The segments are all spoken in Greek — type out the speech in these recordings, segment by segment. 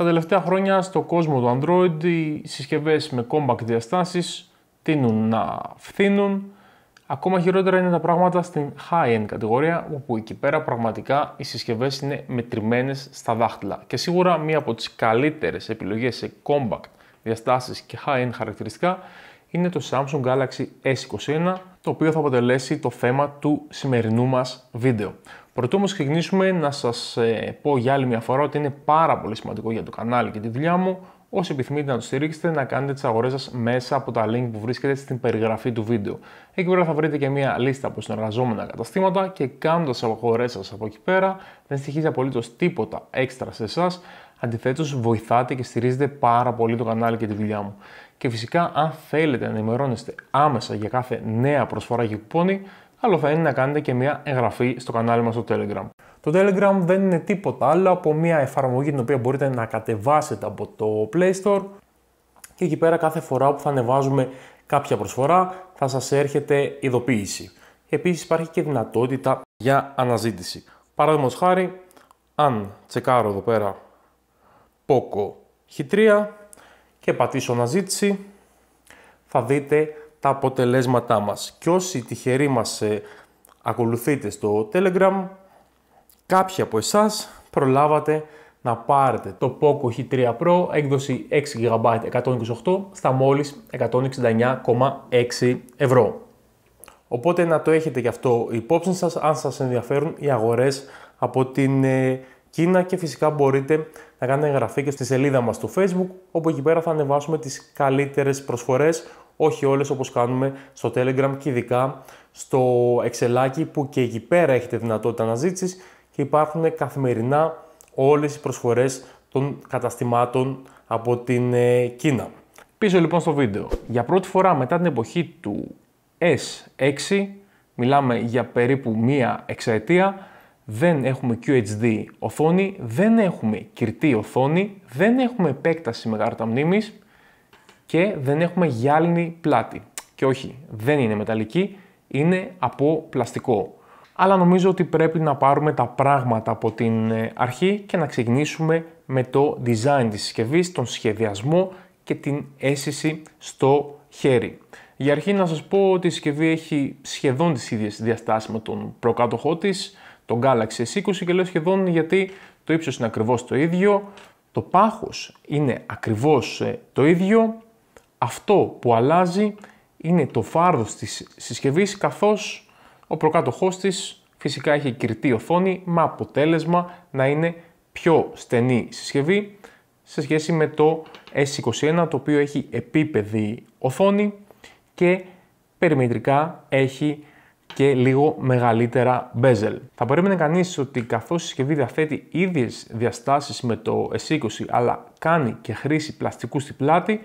Στα τελευταία χρόνια στο κόσμο του Android οι συσκευές με compact διαστάσεις τείνουν να φθήνουν. Ακόμα χειρότερα είναι τα πράγματα στην high-end κατηγορία, όπου εκεί πέρα πραγματικά οι συσκευές είναι μετρημένες στα δάχτυλα. Και σίγουρα μία από τις καλύτερες επιλογές σε compact διαστάσεις και high-end χαρακτηριστικά είναι το Samsung Galaxy S21, το οποίο θα αποτελέσει το θέμα του σημερινού μας βίντεο. Πρωτού όμως ξεκινήσουμε, να σας ε, πω για άλλη μια φορά ότι είναι πάρα πολύ σημαντικό για το κανάλι και τη δουλειά μου. Όσοι επιθυμείτε να το στηρίξετε, να κάνετε τις αγορές σας μέσα από τα link που βρίσκεται στην περιγραφή του βίντεο. Εκεί πέρα θα βρείτε και μια λίστα από συνεργαζόμενα καταστήματα και κάνοντας τις αγορές σας από εκεί πέρα, δεν στοιχίζει απολύτως τίποτα έξτρα σε εσάς. Αντιθέτως, βοηθάτε και στηρίζετε πάρα πολύ το κανάλι και τη δουλειά μου. Και φυσικά, αν θέλετε να ενημερώνεστε άμεσα για κάθε νέα προσφορά και κουπόνι, αλλά θα είναι να κάνετε και μια εγγραφή στο κανάλι μας στο Telegram. Το Telegram δεν είναι τίποτα άλλο από μια εφαρμογή την οποία μπορείτε να κατεβάσετε από το Play Store και εκεί πέρα κάθε φορά που θα ανεβάζουμε κάποια προσφορά θα σας έρχεται ειδοποίηση. Επίσης υπάρχει και δυνατότητα για αναζήτηση. Παραδείγματος χάρη, αν τσεκάρω εδώ πέρα Poco Χ3 και πατήσω αναζήτηση, θα δείτε τα αποτελέσματά μας. Και όσοι τυχεροί μας ε, ακολουθείτε στο Telegram, κάποιοι από εσάς προλάβατε να πάρετε το Poco H3 Pro έκδοση 6 GB 128 στα μόλις 169,6 ευρώ. Οπότε να το έχετε και αυτό υπόψη σας αν σας ενδιαφέρουν οι αγορές από την ε, Κίνα και φυσικά μπορείτε να κάνετε εγγραφή και στη σελίδα μας στο Facebook όπου εκεί πέρα θα ανεβάσουμε τις καλύτερες προσφορές όχι όλες όπως κάνουμε στο Telegram και ειδικά στο Excelάκι που και εκεί πέρα έχετε δυνατότητα να ζήτησεις και υπάρχουν καθημερινά όλες οι προσφορές των καταστημάτων από την ε, Κίνα. Πίσω λοιπόν στο βίντεο. Για πρώτη φορά μετά την εποχή του S6, μιλάμε για περίπου μία εξαετία, δεν έχουμε QHD οθόνη, δεν έχουμε κυρτή οθόνη, δεν έχουμε επέκταση με μνήμης, και δεν έχουμε γυάλινη πλάτη. Και όχι, δεν είναι μεταλλική, είναι από πλαστικό. Αλλά νομίζω ότι πρέπει να πάρουμε τα πράγματα από την ε, αρχή και να ξεκινήσουμε με το design της συσκευής, τον σχεδιασμό και την αίσθηση στο χέρι. Για αρχή να σας πω ότι η συσκευή έχει σχεδόν τις ίδιες διαστάσεις με τον προκάτοχό της, τον Galaxy S20 και λέω σχεδόν γιατί το ύψος είναι ακριβώς το ίδιο, το πάχος είναι ακριβώς ε, το ίδιο αυτό που αλλάζει είναι το φάρδος της συσκευής καθώς ο προκάτοχός της φυσικά έχει κριτή οθόνη με αποτέλεσμα να είναι πιο στενή συσκευή σε σχέση με το S21 το οποίο έχει επίπεδη οθόνη και περιμετρικά έχει και λίγο μεγαλύτερα bezel. Θα περίμενε κανείς ότι καθώς η συσκευή διαθέτει ίδιες διαστάσεις με το S20 αλλά κάνει και χρήση πλαστικού στην πλάτη,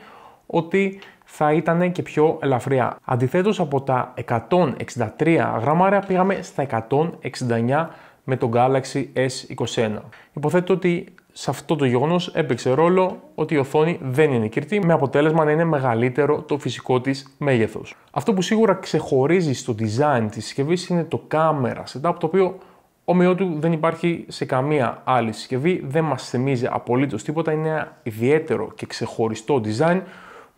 ότι θα ήταν και πιο ελαφριά. Αντιθέτως από τα 163 γραμμάρια πήγαμε στα 169 με τον Galaxy S21. Υποθέτω ότι σε αυτό το γεγονός έπαιξε ρόλο ότι η οθόνη δεν είναι κυρτή, με αποτέλεσμα να είναι μεγαλύτερο το φυσικό της μέγεθος. Αυτό που σίγουρα ξεχωρίζει στο design της συσκευής είναι το camera setup, το οποίο ομοιό δεν υπάρχει σε καμία άλλη συσκευή, δεν μας θυμίζει απολύτως τίποτα. Είναι ένα ιδιαίτερο και ξεχωριστό design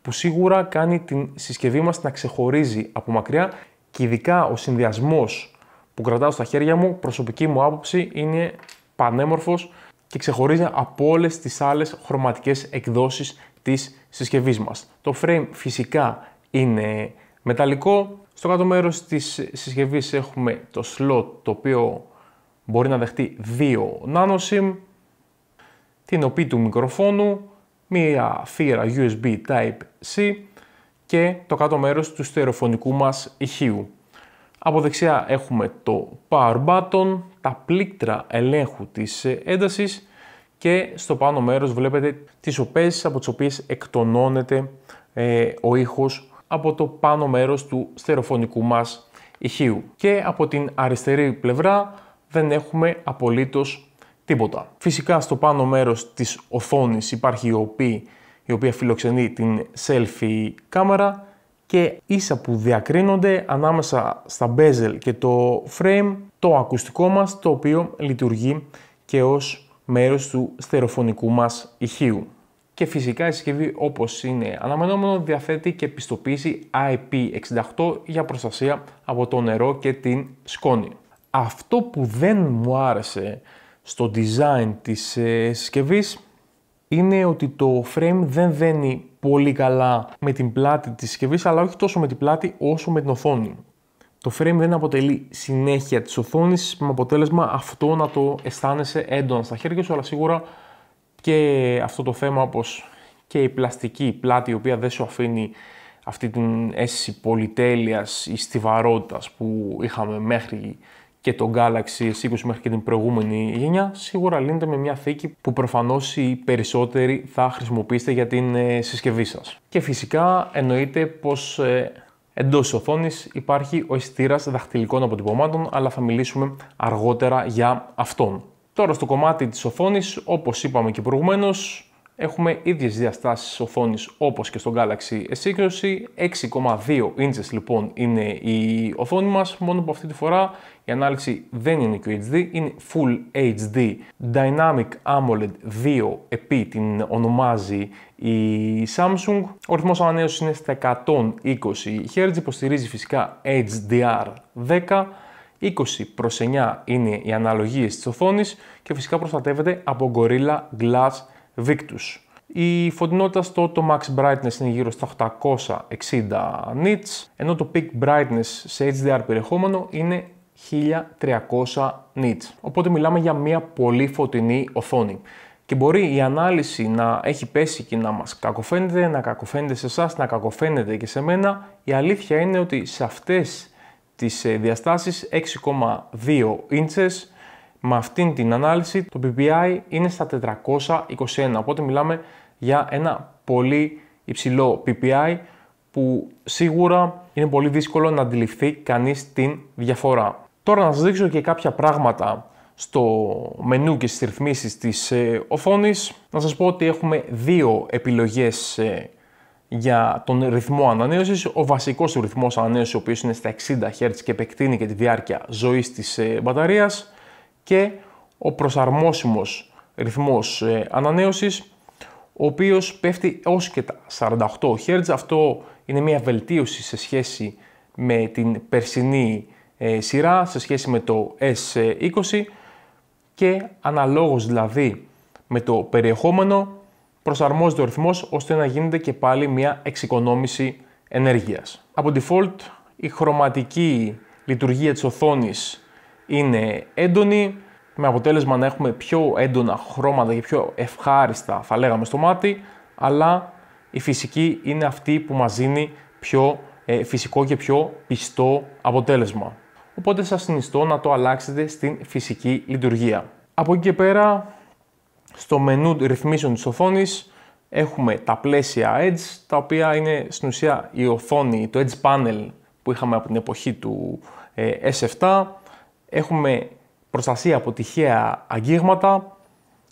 που σίγουρα κάνει την συσκευή μας να ξεχωρίζει από μακριά και ειδικά ο συνδυασμός που κρατάω στα χέρια μου, προσωπική μου άποψη, είναι πανέμορφος και ξεχωρίζει από όλες τις άλλες χρωματικές εκδόσεις της συσκευής μας. Το frame φυσικά είναι μεταλλικό. Στο κάτω μέρος της συσκευής έχουμε το slot το οποίο μπορεί να δεχτεί δυο nano SIM, την οπή του μικροφόνου, μία θύρα USB Type-C και το κάτω μέρος του στερεοφωνικού μας ηχείου. Από δεξιά έχουμε το Power Button, τα πλήκτρα ελέγχου της ε, έντασης και στο πάνω μέρος βλέπετε τις οπές από τις οποίες εκτονώνεται ε, ο ήχος από το πάνω μέρος του στερεοφωνικού μας ηχείου. Και από την αριστερή πλευρά δεν έχουμε απολύτως τίποτα. Φυσικά στο πάνω μέρος της οθόνης υπάρχει η οπή η οποία φιλοξενεί την selfie κάμερα και ίσα που διακρίνονται ανάμεσα στα bezel και το frame το ακουστικό μας το οποίο λειτουργεί και ως μέρος του στερεοφωνικού μας ηχείου. Και φυσικά η συσκευή όπως είναι αναμενόμενο διαθέτει και πιστοποίηση IP68 για προστασία από το νερό και την σκόνη. Αυτό που δεν μου άρεσε στο design της ε, συσκευής είναι ότι το frame δεν δένει πολύ καλά με την πλάτη της συσκευής, αλλά όχι τόσο με την πλάτη όσο με την οθόνη. Το frame δεν αποτελεί συνέχεια της οθόνης με αποτέλεσμα αυτό να το αισθάνεσαι έντονα στα χέρια σου, αλλά σίγουρα και αυτό το θέμα όπως και η πλαστική πλάτη η οποία δεν σου αφήνει αυτή την αίσθηση πολυτέλειας ή στιβαρότητας που είχαμε μέχρι και τον Galaxy S20 μέχρι και την προηγούμενη γενιά, σίγουρα λύνεται με μια θήκη που προφανώς οι περισσότεροι θα χρησιμοποιήσετε για την ε, συσκευή σας. Και φυσικά εννοείται πως εντό εντός οθόνης υπάρχει ο αισθήρας δαχτυλικών αποτυπωμάτων, αλλά θα μιλήσουμε αργότερα για αυτόν. Τώρα στο κομμάτι της οθόνης, όπως είπαμε και προηγουμένως. Έχουμε ίδιες διαστάσεις οθόνης όπως και στο Galaxy S20. 6,2 inches λοιπόν είναι η οθόνη μας, μόνο που αυτή τη φορά η ανάλυση δεν είναι HD, είναι Full HD Dynamic AMOLED 2 επί την ονομάζει η Samsung. Ο ρυθμός ανανέωσης είναι στα 120 Hz, υποστηρίζει φυσικά HDR10. 20 προς 9 είναι οι αναλογίες της οθόνης και φυσικά προστατεύεται από Gorilla Glass Victus. Η φωτεινότητα στο το Max Brightness είναι γύρω στα 860 nits, ενώ το Peak Brightness σε HDR περιεχόμενο είναι 1300 nits. Οπότε μιλάμε για μια πολύ φωτεινή οθόνη. Και μπορεί η ανάλυση να έχει πέσει και να μας κακοφαίνεται, να κακοφαίνεται σε εσάς, να κακοφαίνεται και σε μένα. Η αλήθεια είναι ότι σε αυτές τις ε, διαστάσεις 6,2 inches με αυτήν την ανάλυση το PPI είναι στα 421, οπότε μιλάμε για ένα πολύ υψηλό PPI που σίγουρα είναι πολύ δύσκολο να αντιληφθεί κανείς την διαφορά. Τώρα να σας δείξω και κάποια πράγματα στο μενού και στις ρυθμίσεις της ε, οθόνης. Να σας πω ότι έχουμε δύο επιλογές ε, για τον ρυθμό ανανέωσης. Ο βασικός ρυθμός ανανέωσης, ο οποίος είναι στα 60 Hz και επεκτείνει και τη διάρκεια ζωής της ε, μπαταρίας και ο προσαρμόσιμος ρυθμός ε, ανανέωσης ο οποίος πέφτει ως και τα 48 Hz. Αυτό είναι μια βελτίωση σε σχέση με την περσινή ε, σειρά, σε σχέση με το S20 και αναλόγως δηλαδή με το περιεχόμενο προσαρμόζεται ο ρυθμός ώστε να γίνεται και πάλι μια εξοικονόμηση ενέργειας. Από default η χρωματική λειτουργία της οθόνης είναι έντονη, με αποτέλεσμα να έχουμε πιο έντονα χρώματα και πιο ευχάριστα θα λέγαμε στο μάτι, αλλά η φυσική είναι αυτή που μας δίνει πιο ε, φυσικό και πιο πιστό αποτέλεσμα. Οπότε σας συνιστώ να το αλλάξετε στην φυσική λειτουργία. Από εκεί και πέρα, στο μενού ρυθμίσεων της οθόνης έχουμε τα πλαίσια Edge, τα οποία είναι στην ουσία η οθόνη, το Edge Panel που είχαμε από την εποχή του ε, S7, Έχουμε προστασία από τυχαία αγγίγματα,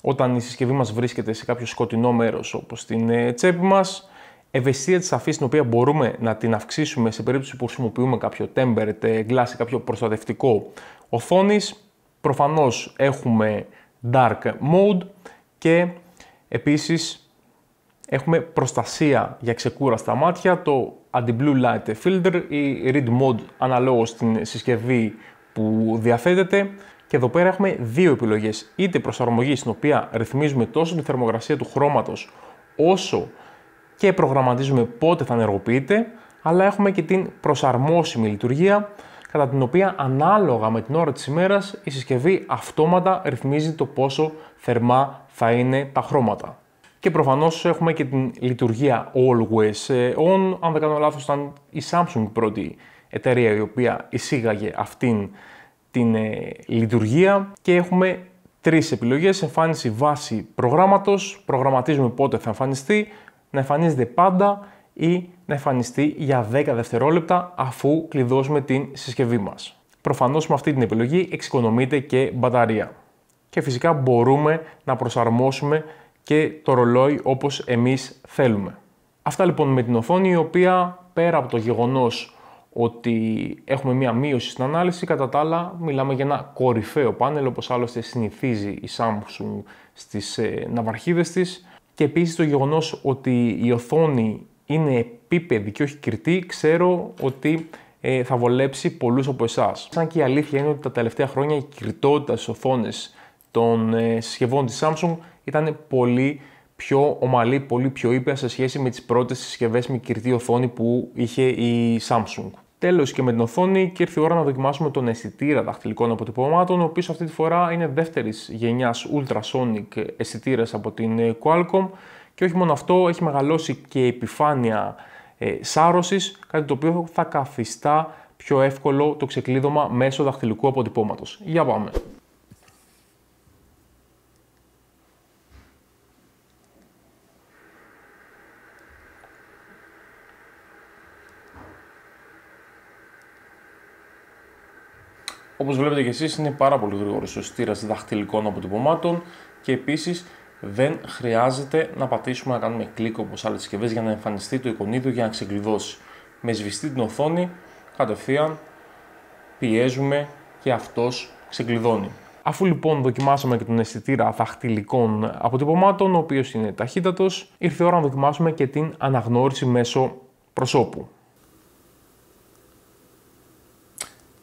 όταν η συσκευή μας βρίσκεται σε κάποιο σκοτεινό μέρος όπως την ε, τσέπη μας, ευαισθησία της αφής την οποία μπορούμε να την αυξήσουμε σε περίπτωση που χρησιμοποιούμε κάποιο tempered ε, glass ή κάποιο προστατευτικό οθόνης. Προφανώς έχουμε dark mode και επίσης έχουμε προστασία για στα μάτια, το anti-blue light filter ή read mode αναλόγως στην συσκευή που διαθέτεται. Και εδώ πέρα έχουμε δύο επιλογές. Είτε προσαρμογή στην οποία ρυθμίζουμε τόσο τη θερμοκρασία του χρώματος όσο και προγραμματίζουμε πότε θα ενεργοποιείται, αλλά έχουμε και την προσαρμόσιμη λειτουργία κατά την οποία ανάλογα με την ώρα της ημέρας η συσκευή αυτόματα ρυθμίζει το πόσο θερμά θα είναι τα χρώματα. Και προφανώς έχουμε και την λειτουργία Always On, αν δεν κάνω λάθος ήταν η Samsung πρώτη εταιρεία η οποία εισήγαγε αυτήν την ε, λειτουργία και έχουμε τρεις επιλογές, εμφάνιση βάση προγράμματος, προγραμματίζουμε πότε θα εμφανιστεί, να εμφανίζεται πάντα ή να εμφανιστεί για 10 δευτερόλεπτα αφού κλειδώσουμε την συσκευή μας. Προφανώς με αυτή την επιλογή εξοικονομείται και μπαταρία. Και φυσικά μπορούμε να προσαρμόσουμε και το ρολόι όπως εμείς θέλουμε. Αυτά λοιπόν με την οθόνη η οποία πέρα από το γεγονός ότι έχουμε μία μείωση στην ανάλυση, κατά τα άλλα μιλάμε για ένα κορυφαίο πάνελ, όπως άλλωστε συνηθίζει η Samsung στις ε, ναυαρχίδες της. Και επίσης το γεγονός ότι η οθόνη είναι επίπεδη και όχι κριτή, ξέρω ότι ε, θα βολέψει πολλούς από εσάς. Σαν και η αλήθεια είναι ότι τα τελευταία χρόνια η κριτότητα στις οθόνες των ε, συσκευών της Samsung ήταν πολύ πιο ομαλή, πολύ πιο ήπια σε σχέση με τις πρώτες συσκευές με κυρτή οθόνη που είχε η Samsung. Τέλος και με την οθόνη και ήρθε η ώρα να δοκιμάσουμε τον αισθητήρα δαχτυλικών αποτυπωμάτων, ο οποίος αυτή τη φορά είναι δεύτερης γενιάς ultrasonic αισθητήρας από την ε, Qualcomm και όχι μόνο αυτό, έχει μεγαλώσει και επιφάνεια ε, σάρωσης, κάτι το οποίο θα καθιστά πιο εύκολο το ξεκλείδωμα μέσω δαχτυλικού αποτυπώματος. Για πάμε. Όπως βλέπετε και εσείς είναι πάρα πολύ γρήγορος ο στήρας δαχτυλικών αποτυπωμάτων και επίσης δεν χρειάζεται να πατήσουμε να κάνουμε κλικ όπως άλλες συσκευές για να εμφανιστεί το εικονίδιο για να ξεκλειδώσει. Με σβηστή την οθόνη κατευθείαν πιέζουμε και αυτός ξεκλειδώνει. Αφού λοιπόν δοκιμάσαμε και τον αισθητήρα δαχτυλικών αποτυπωμάτων, ο οποίος είναι ταχύτατος, ήρθε η ώρα να δοκιμάσουμε και την αναγνώριση μέσω προσώπου.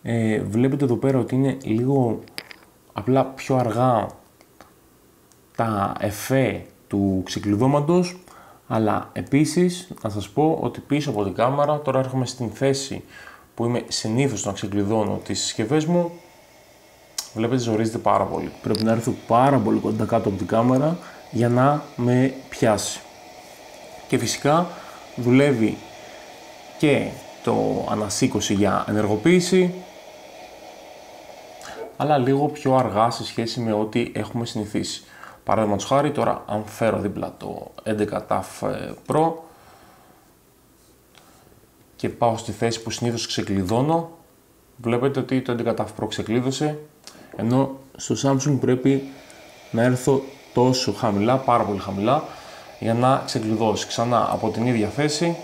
Ε, βλέπετε εδώ πέρα ότι είναι λίγο απλά πιο αργά τα εφέ του ξεκλειδώματος αλλά επίσης να σας πω ότι πίσω από την κάμερα τώρα έρχομαι στην θέση που είμαι συνήθως να ξεκλειδώνω τις συσκευές μου βλέπετε ζορίζεται πάρα πολύ. Πρέπει να έρθω πάρα πολύ κοντά κάτω από την κάμερα για να με πιάσει. Και φυσικά δουλεύει και το ανασήκωση για ενεργοποίηση αλλά λίγο πιο αργά σε σχέση με ό,τι έχουμε συνηθίσει. Παραδείγματος χάρη, τώρα αν φέρω δίπλα το 11 TAF Pro και πάω στη θέση που συνήθως ξεκλειδώνω, βλέπετε ότι το 11 TAF Pro ξεκλείδωσε, ενώ στο Samsung πρέπει να έρθω τόσο χαμηλά, πάρα πολύ χαμηλά, για να ξεκλειδώσει ξανά από την ίδια θέση,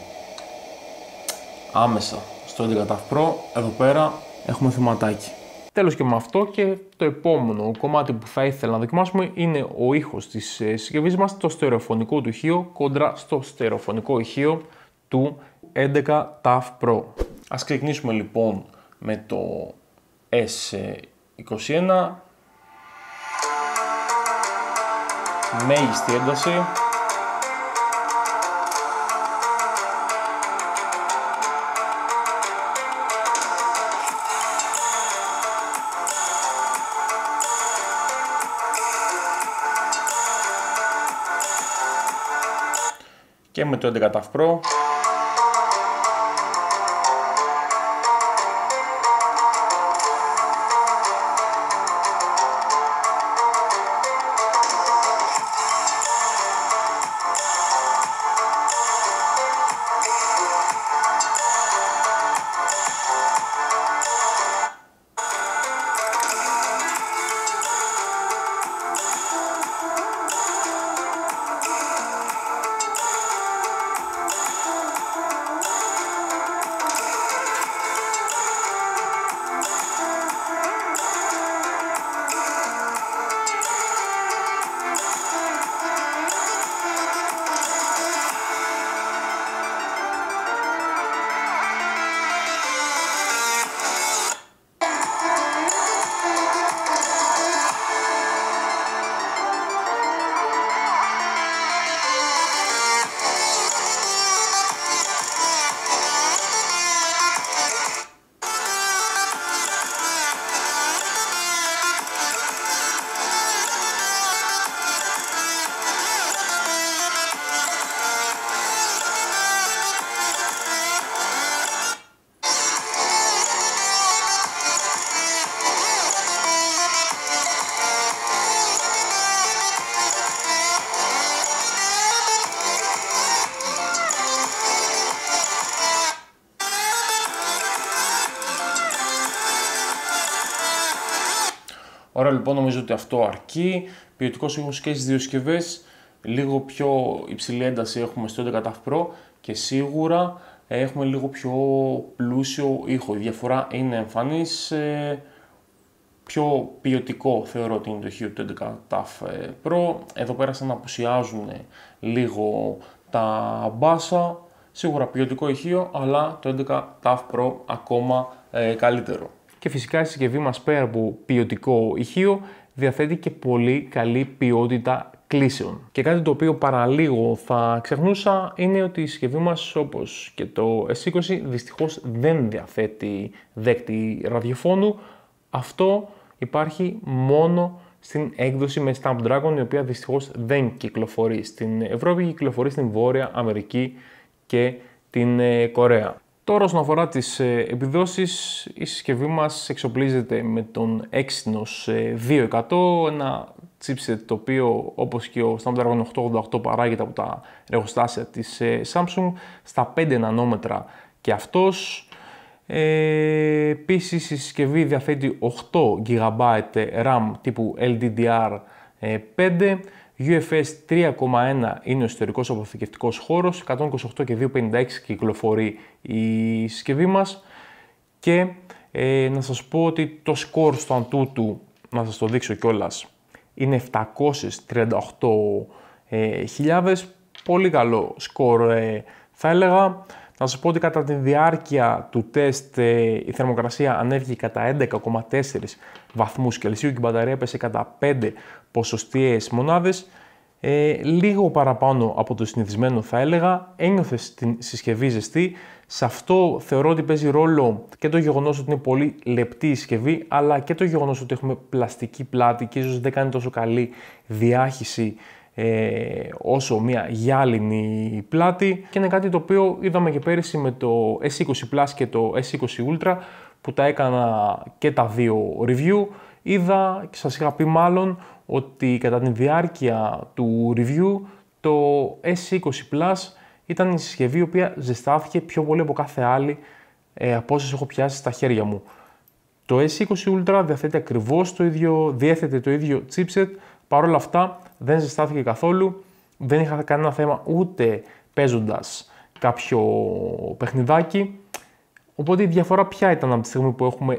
άμεσα στο 11 TAF Pro, εδώ πέρα έχουμε θεματάκι. Τέλος και με αυτό και το επόμενο κομμάτι που θα ήθελα να δοκιμάσουμε είναι ο ήχος της ε, συσκευής μας, το στερεοφωνικό του ηχείο κόντρα στο στερεοφωνικό ηχείο του 11 TAF Pro. Ας ξεκινήσουμε λοιπόν με το S21 μέγιστη ένταση με το 11 Pro λοιπόν νομίζω ότι αυτό αρκεί. Ποιοτικό ήχο και στις δύο συσκευές. Λίγο πιο υψηλή ένταση έχουμε στο 11 Pro και σίγουρα ε, έχουμε λίγο πιο πλούσιο ήχο. Η διαφορά είναι εμφανής, ε, πιο ποιοτικό θεωρώ ότι είναι το χείο του 11 TAF Pro. Εδώ πέρα σαν να απουσιάζουν λίγο τα μπάσα, σίγουρα ποιοτικό ηχείο, αλλά το 11 TAF Pro ακόμα ε, καλύτερο και φυσικά η συσκευή μας πέρα από ποιοτικό ηχείο διαθέτει και πολύ καλή ποιότητα κλήσεων. Και κάτι το οποίο παραλίγο θα ξεχνούσα είναι ότι η συσκευή μας όπως και το S20 δυστυχώς δεν διαθέτει δέκτη ραδιοφώνου. Αυτό υπάρχει μόνο στην έκδοση με Snapdragon η οποία δυστυχώς δεν κυκλοφορεί στην Ευρώπη, κυκλοφορεί στην Βόρεια Αμερική και την ε, Κορέα. Τώρα όσον αφορά τις ε, επιδόσεις, η συσκευή μας εξοπλίζεται με τον Exynos 200, ε, ένα chipset το οποίο όπως και ο Snapdragon 888 παράγεται από τα εργοστάσια της ε, Samsung στα 5 νανόμετρα και αυτός. Ε, Επίσης η συσκευή διαθέτει 8 GB RAM τύπου LDDR5 UFS 3,1 είναι ο ιστορικός αποθηκευτικός χώρος, 128 και 256 κυκλοφορεί η συσκευή μας και ε, να σας πω ότι το σκορ στο αντού να σας το δείξω κιόλας. είναι 738.000, ε, πολύ καλό σκορ ε, θα έλεγα. Να σας πω ότι κατά τη διάρκεια του τεστ ε, η θερμοκρασία ανέβηκε κατά 11,4 βαθμούς Κελσίου και η μπαταρία έπεσε κατά 5 ποσοστιαίες μονάδες. Ε, λίγο παραπάνω από το συνηθισμένο θα έλεγα, ένιωθες την συσκευή ζεστή. Σε αυτό θεωρώ ότι παίζει ρόλο και το γεγονός ότι είναι πολύ λεπτή η συσκευή, αλλά και το γεγονός ότι έχουμε πλαστική πλάτη και ίσως δεν κάνει τόσο καλή διάχυση ε, όσο μια γυάλινη πλάτη και είναι κάτι το οποίο είδαμε και πέρυσι με το S20 Plus και το S20 Ultra που τα έκανα και τα δύο review είδα και σας είχα πει μάλλον ότι κατά τη διάρκεια του review το S20 Plus ήταν η συσκευή η οποία ζεστάθηκε πιο πολύ από κάθε άλλη ε, από όσες έχω πιάσει στα χέρια μου. Το S20 Ultra διαθέτει ακριβώς το ίδιο, διέθετε το ίδιο chipset Παρ' όλα αυτά δεν ζεστάθηκε καθόλου, δεν είχα κανένα θέμα ούτε παίζοντας κάποιο παιχνιδάκι. Οπότε η διαφορά ποια ήταν από τη στιγμή που έχουμε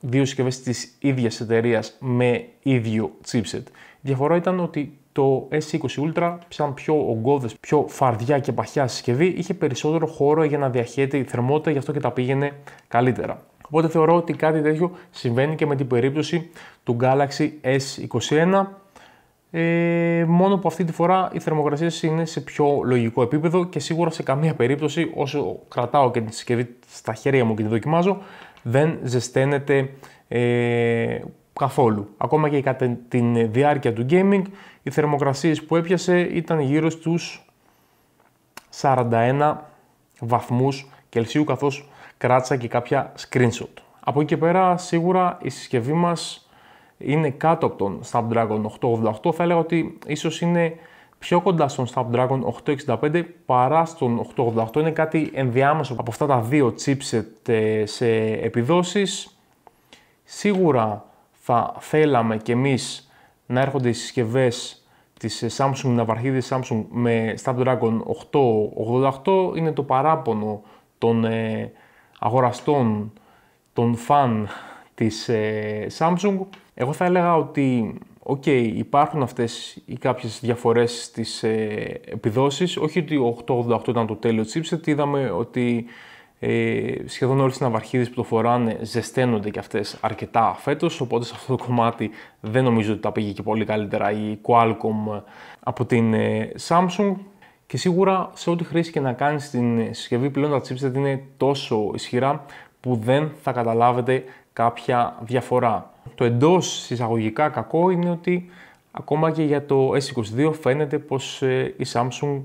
δύο συσκευές της ίδιας εταιρείας με ίδιο chipset. Η διαφορά ήταν ότι το S20 Ultra, σαν πιο ογκώδες, πιο φαρδιά και παχιά συσκευή, είχε περισσότερο χώρο για να διαχέεται η θερμότητα, γι' αυτό και τα πήγαινε καλύτερα. Οπότε θεωρώ ότι κάτι τέτοιο συμβαίνει και με την περίπτωση του Galaxy S21, ε, μόνο που αυτή τη φορά οι θερμοκρασίες είναι σε πιο λογικό επίπεδο και σίγουρα σε καμία περίπτωση όσο κρατάω και τη συσκευή στα χέρια μου και τη δοκιμάζω δεν ζεσταίνεται ε, καθόλου. Ακόμα και κατά τη διάρκεια του gaming οι θερμοκρασίες που έπιασε ήταν γύρω στους 41 βαθμούς Κελσίου καθώς κράτησα και κάποια screenshot. Από εκεί και πέρα σίγουρα η συσκευή μας είναι κάτω από τον Snapdragon 888, θα έλεγα ότι ίσως είναι πιο κοντά στον Snapdragon 865 παρά στον 888. Είναι κάτι ενδιάμεσο από αυτά τα δύο chipset ε, σε επιδόσεις. Σίγουρα θα θέλαμε κι εμείς να έρχονται οι συσκευές της Samsung, ναυαρχίδης Samsung με Snapdragon 888 είναι το παράπονο των ε, αγοραστών, των φαν της ε, Samsung. Εγώ θα έλεγα ότι Οκ, υπάρχουν αυτές οι κάποιες διαφορές στις ε, επιδόσεις. Όχι ότι ο 888 ήταν το τέλειο chipset, είδαμε ότι ε, σχεδόν όλες οι ναυαρχίδες που το φοράνε ζεσταίνονται και αυτές αρκετά φέτος, οπότε σε αυτό το κομμάτι δεν νομίζω ότι τα πήγε και πολύ καλύτερα η Qualcomm από την ε, Samsung. Και σίγουρα σε ό,τι χρήση και να κάνεις στην συσκευή πλέον τα chipset είναι τόσο ισχυρά που δεν θα καταλάβετε κάποια διαφορά. Το εντός εισαγωγικά κακό είναι ότι ακόμα και για το S22 φαίνεται πως ε, η Samsung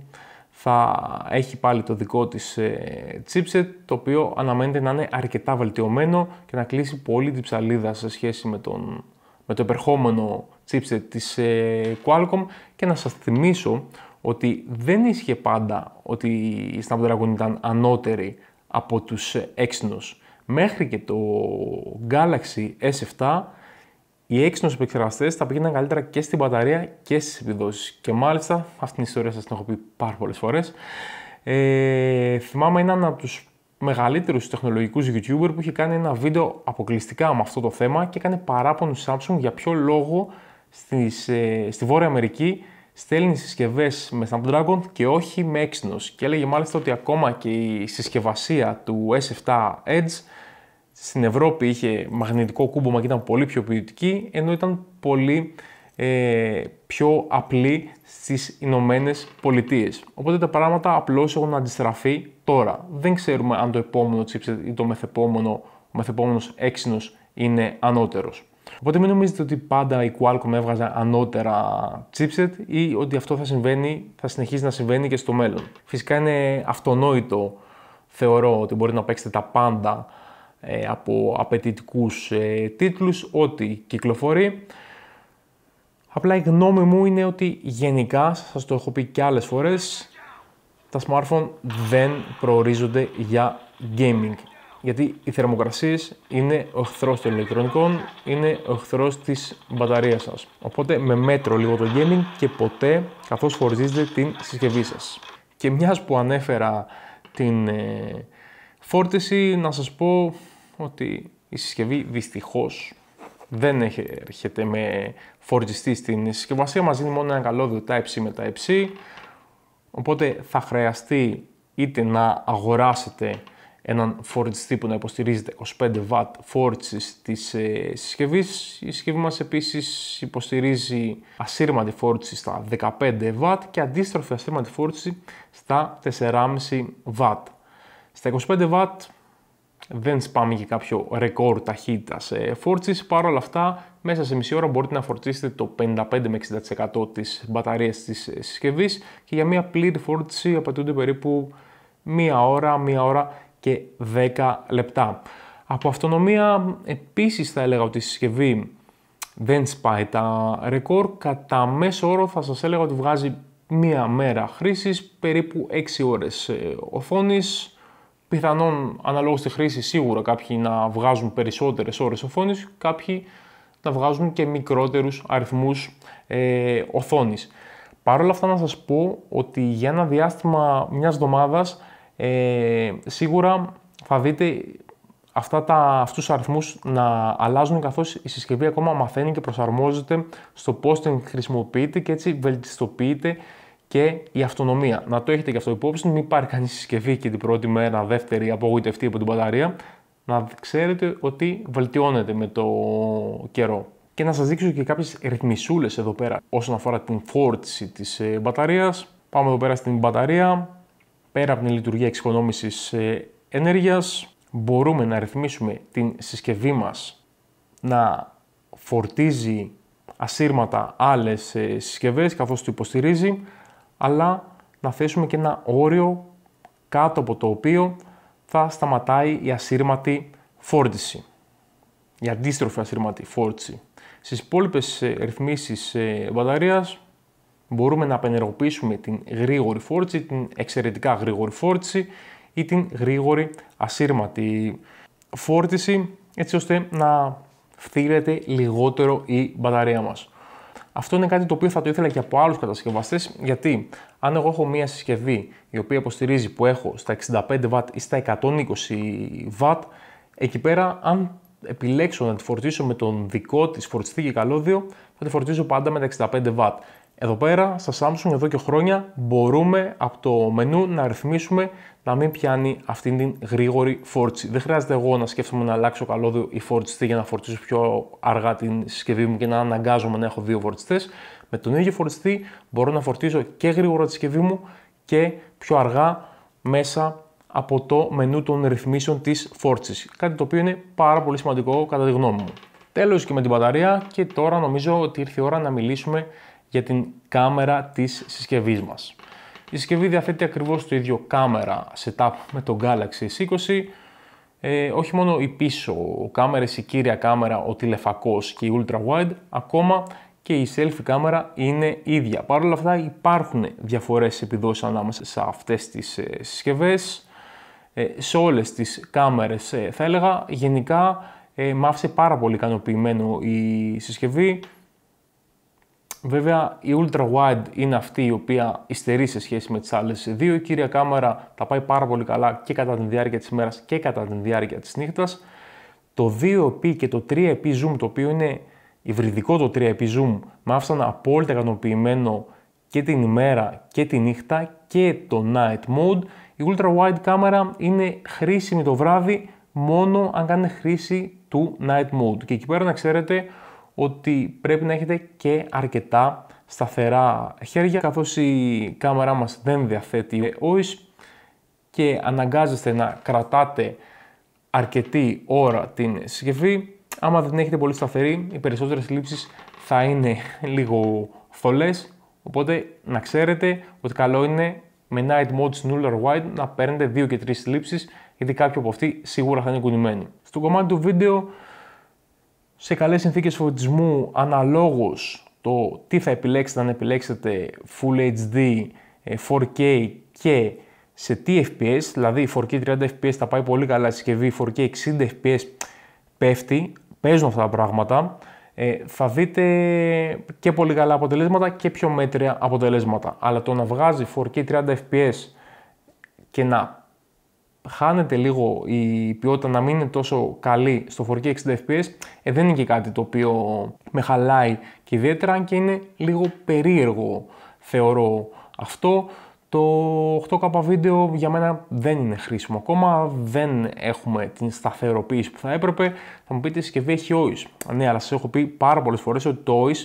θα έχει πάλι το δικό της ε, chipset το οποίο αναμένεται να είναι αρκετά βελτιωμένο και να κλείσει πολύ την ψαλίδα σε σχέση με, τον, με το επερχόμενο chipset της ε, Qualcomm και να σας θυμίσω ότι δεν ίσχυε πάντα ότι η Snapdragon ήταν ανώτερη από τους Exynos μέχρι και το Galaxy S7 οι έξυπνου επεξεργαστές θα πήγαιναν καλύτερα και στην μπαταρία και στις επιδόσεις. Και μάλιστα αυτήν την ιστορία σας την έχω πει πάρα πολλές φορές. Ε, θυμάμαι έναν από τους μεγαλύτερους τεχνολογικούς YouTuber που είχε κάνει ένα βίντεο αποκλειστικά με αυτό το θέμα και έκανε παράπονο Samsung για ποιο λόγο στις, ε, στη Βόρεια Αμερική στέλνει συσκευές με Snapdragon και όχι με Exynos. Και έλεγε μάλιστα ότι ακόμα και η συσκευασία του S7 Edge στην Ευρώπη είχε μαγνητικό κούμπομα και ήταν πολύ πιο ποιοτική, ενώ ήταν πολύ ε, πιο απλή στις Ηνωμένες Πολιτείες. Οπότε τα πράγματα απλώς έχουν αντιστραφεί τώρα. Δεν ξέρουμε αν το επόμενο chipset ή το μεθεπόμενο, ο μεθεπόμενος έξινος είναι ανώτερος. Οπότε μην νομίζετε ότι πάντα η Qualcomm έβγαζε ανώτερα chipset ή ότι αυτό θα, συμβαίνει, θα συνεχίζει να συμβαίνει και στο μέλλον. Φυσικά είναι αυτονόητο θεωρώ ότι μπορεί να παίξετε τα πάντα ε, από απαιτητικούς ε, τίτλους, ό,τι κυκλοφορεί. Απλά η γνώμη μου είναι ότι γενικά, σας το έχω πει και άλλες φορές, τα smartphone δεν προορίζονται για gaming. Γιατί οι θερμοκρασίες είναι ο εχθρός των ηλεκτρονικών, είναι ο εχθρός της μπαταρίας σας. Οπότε με μέτρο λίγο το gaming και ποτέ καθώς φορτίζετε την συσκευή σας. Και μιας που ανέφερα την ε, φόρτιση, να σας πω ότι η συσκευή δυστυχώς δεν έρχεται με φορτιστή στην συσκευασία Μας δίνει μόνο ένα καλώδιο Type-C με Type-C, οπότε θα χρειαστεί είτε να αγοράσετε έναν φορτιστή που να υποστηρίζεται 25W φόρτισης της συσκευή. συσκευής. Η συσκευή μας επίσης υποστηρίζει ασύρματη φόρτιση στα 15W και αντίστροφη ασύρματη φόρτιση στα 4,5W. Στα 25W δεν σπάμε και κάποιο ρεκόρ ταχύτητας φόρτσης. Παρ' όλα αυτά, μέσα σε μισή ώρα μπορείτε να φορτίσετε το 55 με 60% της μπαταρίας της συσκευής και για μια πλήρη φόρτιση απαιτούνται περίπου μία ώρα, μία ώρα και 10 λεπτά. Από αυτονομία, επίσης θα έλεγα ότι η συσκευή δεν σπάει τα ρεκόρ. Κατά μέσο όρο θα σας έλεγα ότι βγάζει μία μέρα χρήσης, περίπου 6 ώρες ε, οθόνης, Πιθανόν αναλόγως της χρήσης, σίγουρα κάποιοι να βγάζουν περισσότερες ώρες οθόνης, κάποιοι να βγάζουν και μικρότερους αριθμούς ε, οθόνης. Παρ' όλα αυτά, να σας πω ότι για ένα διάστημα μιας εβδομάδας ε, σίγουρα θα δείτε αυτά τα, αυτούς τους αριθμούς να αλλάζουν καθώς η συσκευή ακόμα μαθαίνει και προσαρμόζεται στο πώς την χρησιμοποιείτε και έτσι βελτιστοποιείται και η αυτονομία. Να το έχετε και αυτό υπόψη, μην πάρει κανείς συσκευή και την πρώτη μέρα, δεύτερη, απογοητευτεί από την μπαταρία. Να ξέρετε ότι βελτιώνεται με το καιρό. Και να σας δείξω και κάποιες ρυθμισούλες εδώ πέρα όσον αφορά την φόρτιση της ε, μπαταρίας. Πάμε εδώ πέρα στην μπαταρία. Πέρα από την λειτουργία εξοικονόμησης ε, ενέργειας. μπορούμε να ρυθμίσουμε την συσκευή μας να φορτίζει ασύρματα άλλες ε, συσκευές καθώς το υποστηρίζει αλλά να θέσουμε και ένα όριο κάτω από το οποίο θα σταματάει η ασύρματη φόρτιση. Η αντίστροφη ασύρματη φόρτιση. στις υπόλοιπες ρυθμίσεις ε, μπαταρίας μπορούμε να απενεργοποιήσουμε την γρήγορη φόρτιση, την εξαιρετικά γρήγορη φόρτιση ή την γρήγορη ασύρματη φόρτιση έτσι ώστε να φτύρεται λιγότερο η μπαταρία μας. Αυτό είναι κάτι το οποίο θα το ήθελα και από άλλους κατασκευαστές, γιατί αν εγώ έχω μία συσκευή η οποία υποστηρίζει που έχω στα 65W ή στα 120W, εκεί πέρα, αν επιλέξω να τη φορτίσω με τον δικό της φορτιστή και καλώδιο, θα τη φορτίζω πάντα με τα 65W. Εδώ πέρα, στα Samsung εδώ και χρόνια, μπορούμε από το μενού να ρυθμίσουμε να μην πιάνει αυτήν την γρήγορη φόρτιση. Δεν χρειάζεται εγώ να σκέφτομαι να αλλάξω καλώδιο ή φορτιστή για να φορτίσω πιο αργά την συσκευή μου και να αναγκάζομαι να έχω δύο φορτιστές. Με τον ίδιο φορτιστή μπορώ να φορτίζω και γρήγορα τη συσκευή μου και πιο αργά μέσα από το μενού των ρυθμίσεων της φόρτισης. Κάτι το οποίο είναι πάρα πολύ σημαντικό κατά τη γνώμη μου. Τέλος και με την μπαταρία, και τώρα νομίζω ότι ήρθε η ώρα να μιλήσουμε για την κάμερα της συσκευής μας. Η συσκευή διαθέτει ακριβώς το ίδιο κάμερα setup με το Galaxy S20, ε, όχι μόνο η πίσω ο κάμερες, η κύρια κάμερα, ο τηλεφακός και η ultra wide, ακόμα και η selfie κάμερα είναι ίδια. Παρ' όλα αυτά υπάρχουν διαφορές επιδόσεις ανάμεσα σε αυτές τις ε, συσκευές, ε, σε όλες τις κάμερες ε, θα έλεγα. Γενικά ε, μ' πάρα πολύ ικανοποιημένο η συσκευή, Βέβαια, η ultra wide είναι αυτή η οποία υστερεί σε σχέση με τις άλλες δύο. Η κύρια κάμερα τα πάει πάρα πολύ καλά και κατά τη διάρκεια της ημέρας και κατά τη διάρκεια της νύχτας. Το 2p και το 3p zoom, το οποίο είναι υβριδικό το 3p zoom, με άφησαν απόλυτα ικανοποιημένο και την ημέρα και τη νύχτα και το night mode. Η ultra wide κάμερα είναι χρήσιμη το βράδυ μόνο αν κάνει χρήση του night mode. Και εκεί πέρα να ξέρετε ότι πρέπει να έχετε και αρκετά σταθερά χέρια καθώς η κάμερά μας δεν διαθέτει OIS και αναγκάζεστε να κρατάτε αρκετή ώρα την συσκευή. Άμα δεν έχετε πολύ σταθερή, οι περισσότερες λήψεις θα είναι λίγο θολές, οπότε να ξέρετε ότι καλό είναι με night mode null wide να παίρνετε 2 και 3 λήψεις, γιατί κάποιοι από αυτοί σίγουρα θα είναι κουνημένοι Στο κομμάτι του βίντεο σε καλές συνθήκες φωτισμού αναλόγως το τι θα επιλέξετε αν επιλέξετε Full HD, 4K ε, και σε τι FPS, δηλαδή 4K 30 FPS θα πάει πολύ καλά η συσκευή, 4K 60 FPS πέφτει, παίζουν αυτά τα πράγματα, ε, θα δείτε και πολύ καλά αποτελέσματα και πιο μέτρια αποτελέσματα. Αλλά το να βγάζει 4K 30 FPS και να χάνεται λίγο η ποιότητα να μην είναι τόσο καλή στο 4K 60 fps, ε, δεν είναι και κάτι το οποίο με χαλάει και ιδιαίτερα και είναι λίγο περίεργο θεωρώ αυτό. Το 8K βίντεο για μένα δεν είναι χρήσιμο ακόμα, δεν έχουμε την σταθεροποίηση που θα έπρεπε. Θα μου πείτε η συσκευή έχει OIS. Ναι, αλλά σας έχω πει πάρα πολλές φορές ότι το OIS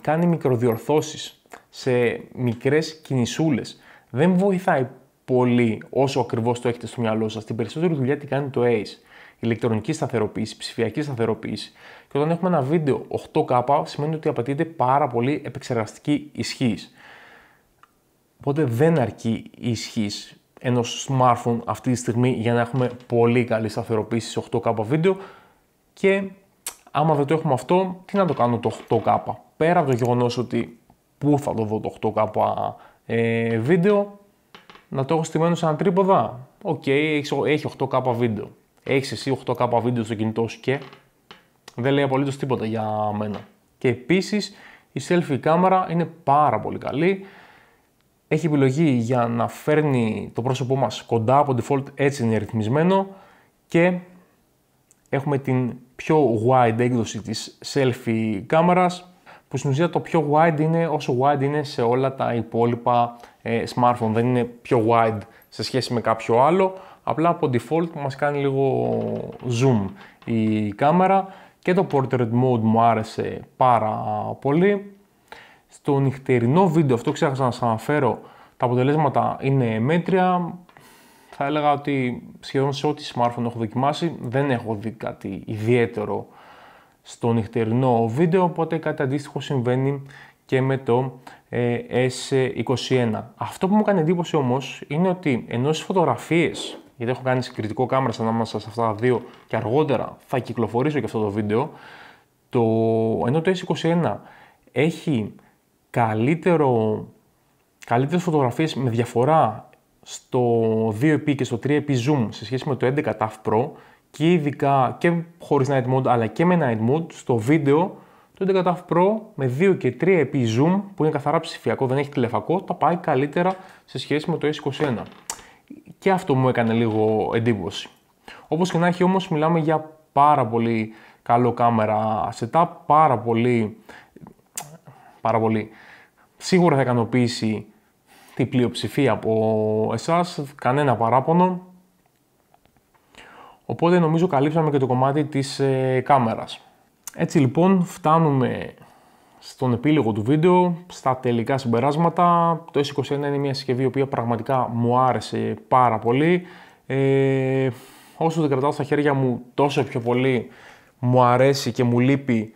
κάνει μικροδιορθώσεις σε μικρές κινησούλες. Δεν βοηθάει πολύ όσο ακριβώς το έχετε στο μυαλό σας. Την περισσότερη δουλειά τι κάνει το ACE. Ηλεκτρονική σταθεροποίηση, ψηφιακή σταθεροποίηση. Και όταν έχουμε ένα βίντεο 8K, σημαίνει ότι απαιτείται πάρα πολύ επεξεργαστική ισχύς. Οπότε δεν αρκεί η ισχύς ενός smartphone αυτή τη στιγμή για να έχουμε πολύ καλή σταθεροποίηση σε 8K βίντεο. Και άμα δεν το έχουμε αυτό, τι να το κάνω το 8K. Πέρα από το γεγονός ότι πού θα το δω το 8K ε, βίντεο, να το έχω στημένο σε ένα τρίποδα. Οκ, έχεις 8K βίντεο. Έχεις εσύ 8K βίντεο στο κινητό σου και δεν λέει απολύτως τίποτα για μένα. Και επίσης η selfie κάμερα είναι πάρα πολύ καλή. Έχει επιλογή για να φέρνει το πρόσωπό μας κοντά από default έτσι είναι ρυθμισμένο και έχουμε την πιο wide έκδοση της selfie κάμερας που στην ουσία το πιο wide είναι όσο wide είναι σε όλα τα υπόλοιπα ε, smartphone. Δεν είναι πιο wide σε σχέση με κάποιο άλλο, απλά από default μας κάνει λίγο zoom η κάμερα και το portrait mode μου άρεσε πάρα πολύ. Στο νυχτερινό βίντεο, αυτό ξέχασα να σας αναφέρω, τα αποτελέσματα είναι μέτρια. Θα έλεγα ότι σχεδόν σε ό,τι smartphone έχω δοκιμάσει δεν έχω δει κάτι ιδιαίτερο στο νυχτερινό βίντεο, οπότε κάτι αντίστοιχο συμβαίνει και με το ε, S21. Αυτό που μου κάνει εντύπωση όμως είναι ότι ενώ στις φωτογραφίες, γιατί έχω κάνει συγκριτικό κάμερα ανάμεσα σε αυτά τα δύο και αργότερα θα κυκλοφορήσω και αυτό το βίντεο, το, ενώ το S21 έχει καλύτερο, καλύτερες φωτογραφίες με διαφορά στο 2x και στο 3x zoom σε σχέση με το 11 TAF Pro, και ειδικά και χωρίς night mode αλλά και με night mode στο βίντεο το 11 Pro με 2 και 3 επί zoom που είναι καθαρά ψηφιακό, δεν έχει τηλεφακό, τα πάει καλύτερα σε σχέση με το S21. Και αυτό μου έκανε λίγο εντύπωση. Όπως και να έχει όμως μιλάμε για πάρα πολύ καλό κάμερα setup, πάρα πολύ, πάρα πολύ. Σίγουρα θα ικανοποιήσει την πλειοψηφία από εσάς, κανένα παράπονο, Οπότε νομίζω καλύψαμε και το κομμάτι της ε, κάμερας. Έτσι λοιπόν φτάνουμε στον επίλογο του βίντεο, στα τελικά συμπεράσματα. Το S21 είναι μια συσκευή η οποία πραγματικά μου άρεσε πάρα πολύ. Ε, όσο την κρατάω στα χέρια μου τόσο πιο πολύ μου αρέσει και μου λείπει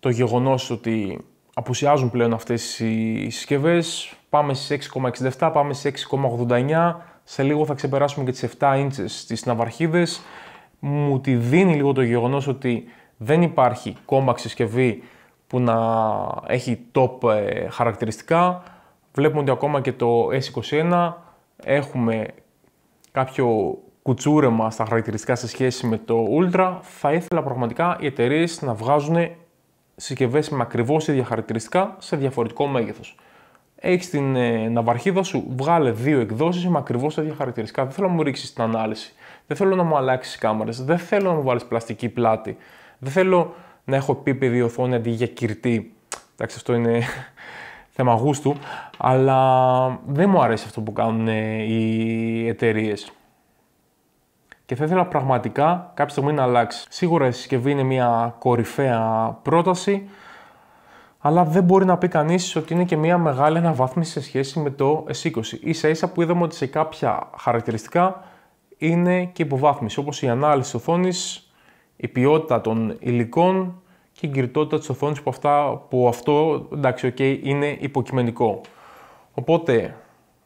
το γεγονός ότι απουσιάζουν πλέον αυτές οι συσκευές. Πάμε στις 6,67, πάμε στις 6,89. Σε λίγο θα ξεπεράσουμε και τις 7 ίντσες στις ναυαρχίδες. Μου τη δίνει λίγο το γεγονός ότι δεν υπάρχει κόμμα συσκευή που να έχει top ε, χαρακτηριστικά. Βλέπουμε ότι ακόμα και το S21 έχουμε κάποιο κουτσούρεμα στα χαρακτηριστικά σε σχέση με το Ultra. Θα ήθελα πραγματικά οι εταιρείες να βγάζουν συσκευές με ακριβώς ίδια χαρακτηριστικά σε διαφορετικό μέγεθος έχεις την ε, ναυαρχίδα σου, βγάλε δύο εκδόσεις με ακριβώ ίδια χαρακτηριστικά. Δεν θέλω να μου ρίξεις την ανάλυση. Δεν θέλω να μου αλλάξεις κάμερες. Δεν θέλω να μου βάλεις πλαστική πλάτη. Δεν θέλω να έχω επίπεδη οθόνη αντί για κυρτή. Εντάξει, αυτό είναι θέμα γούστου. Αλλά δεν μου αρέσει αυτό που κάνουν ε, οι εταιρείες. Και θα ήθελα πραγματικά κάποια στιγμή να αλλάξεις. Σίγουρα η συσκευή είναι μια κορυφαία πρόταση αλλά δεν μπορεί να πει κανείς ότι είναι και μια μεγάλη αναβάθμιση σε σχέση με το S20. σα ίσα που είδαμε ότι σε κάποια χαρακτηριστικά είναι και υποβάθμιση, όπως η ανάλυση της οθόνης, η ποιότητα των υλικών και η κυρτότητα της οθόνης που, που αυτό εντάξει, okay, είναι υποκειμενικό. Οπότε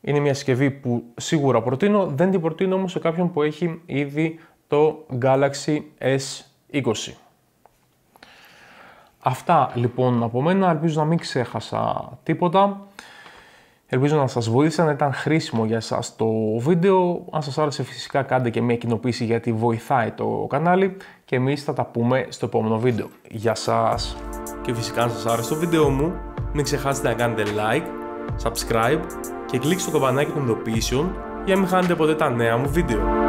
είναι μια συσκευή που σίγουρα προτείνω, δεν την προτείνω όμως σε κάποιον που έχει ήδη το Galaxy S20. Αυτά λοιπόν από μένα. Ελπίζω να μην ξέχασα τίποτα. Ελπίζω να σας βοήθησα, να ήταν χρήσιμο για σας το βίντεο. Αν σας άρεσε φυσικά κάντε και μια κοινοποίηση γιατί βοηθάει το κανάλι και εμείς θα τα πούμε στο επόμενο βίντεο. Γεια σας! Και φυσικά αν σας άρεσε το βίντεο μου, μην ξεχάσετε να κάνετε like, subscribe και κλικ στο καμπανάκι των ειδοποιήσεων για να μην χάνετε ποτέ τα νέα μου βίντεο.